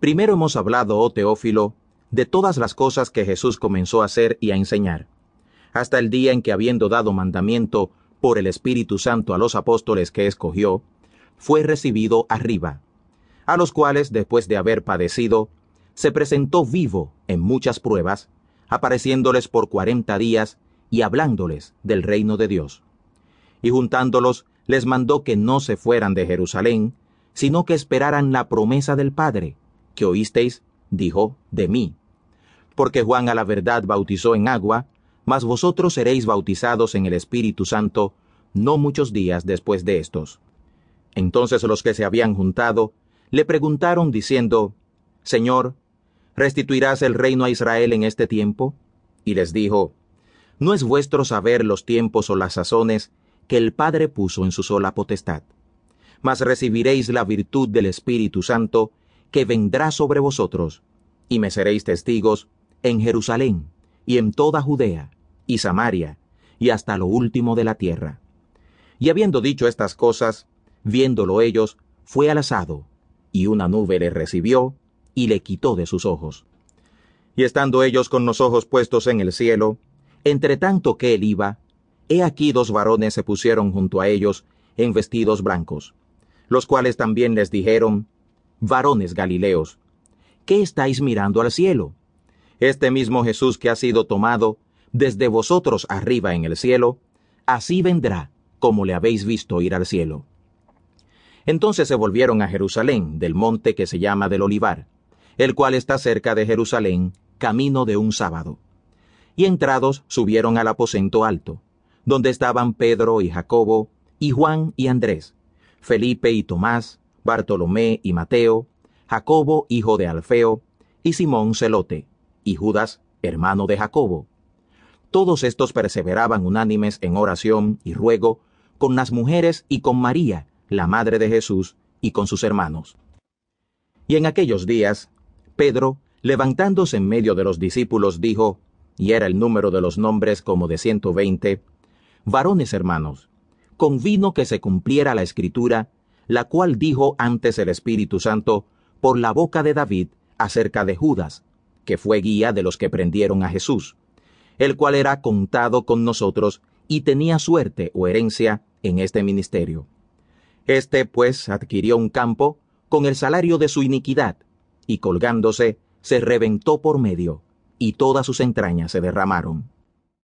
Primero hemos hablado, oh Teófilo, de todas las cosas que Jesús comenzó a hacer y a enseñar, hasta el día en que habiendo dado mandamiento por el Espíritu Santo a los apóstoles que escogió, fue recibido arriba, a los cuales, después de haber padecido, se presentó vivo en muchas pruebas, apareciéndoles por cuarenta días y hablándoles del reino de Dios. Y juntándolos, les mandó que no se fueran de Jerusalén, sino que esperaran la promesa del Padre, oísteis, dijo, de mí. Porque Juan a la verdad bautizó en agua, mas vosotros seréis bautizados en el Espíritu Santo no muchos días después de estos. Entonces los que se habían juntado le preguntaron diciendo, Señor, ¿restituirás el reino a Israel en este tiempo? Y les dijo, No es vuestro saber los tiempos o las sazones que el Padre puso en su sola potestad, mas recibiréis la virtud del Espíritu Santo que vendrá sobre vosotros, y me seréis testigos en Jerusalén, y en toda Judea, y Samaria, y hasta lo último de la tierra. Y habiendo dicho estas cosas, viéndolo ellos, fue al asado, y una nube le recibió, y le quitó de sus ojos. Y estando ellos con los ojos puestos en el cielo, entre tanto que él iba, he aquí dos varones se pusieron junto a ellos, en vestidos blancos, los cuales también les dijeron, varones Galileos, ¿qué estáis mirando al cielo? Este mismo Jesús que ha sido tomado desde vosotros arriba en el cielo, así vendrá como le habéis visto ir al cielo. Entonces se volvieron a Jerusalén, del monte que se llama del Olivar, el cual está cerca de Jerusalén, camino de un sábado. Y entrados subieron al aposento alto, donde estaban Pedro y Jacobo, y Juan y Andrés, Felipe y Tomás, Bartolomé y Mateo, Jacobo hijo de Alfeo, y Simón Celote, y Judas, hermano de Jacobo. Todos estos perseveraban unánimes en oración y ruego con las mujeres y con María, la madre de Jesús, y con sus hermanos. Y en aquellos días, Pedro, levantándose en medio de los discípulos, dijo, y era el número de los nombres como de ciento veinte, varones hermanos, convino que se cumpliera la escritura la cual dijo antes el Espíritu Santo por la boca de David acerca de Judas, que fue guía de los que prendieron a Jesús, el cual era contado con nosotros y tenía suerte o herencia en este ministerio. Este pues adquirió un campo con el salario de su iniquidad, y colgándose, se reventó por medio, y todas sus entrañas se derramaron.